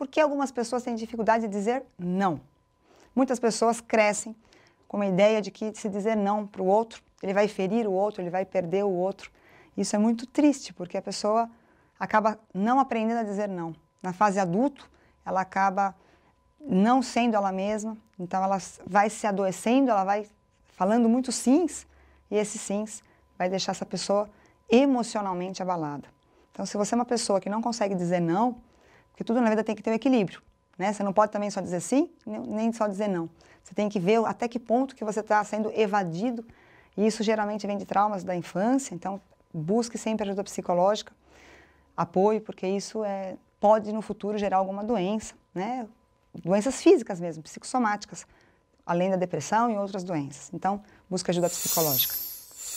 Por que algumas pessoas têm dificuldade de dizer não? Muitas pessoas crescem com a ideia de que se dizer não para o outro, ele vai ferir o outro, ele vai perder o outro. Isso é muito triste, porque a pessoa acaba não aprendendo a dizer não. Na fase adulto, ela acaba não sendo ela mesma, então ela vai se adoecendo, ela vai falando muito sims, e esse sims vai deixar essa pessoa emocionalmente abalada. Então, se você é uma pessoa que não consegue dizer não, porque tudo na vida tem que ter um equilíbrio. Né? Você não pode também só dizer sim, nem só dizer não. Você tem que ver até que ponto que você está sendo evadido. E isso geralmente vem de traumas da infância, então busque sempre ajuda psicológica, apoio, porque isso é, pode no futuro gerar alguma doença, né? doenças físicas mesmo, psicossomáticas, além da depressão e outras doenças. Então, busque ajuda psicológica.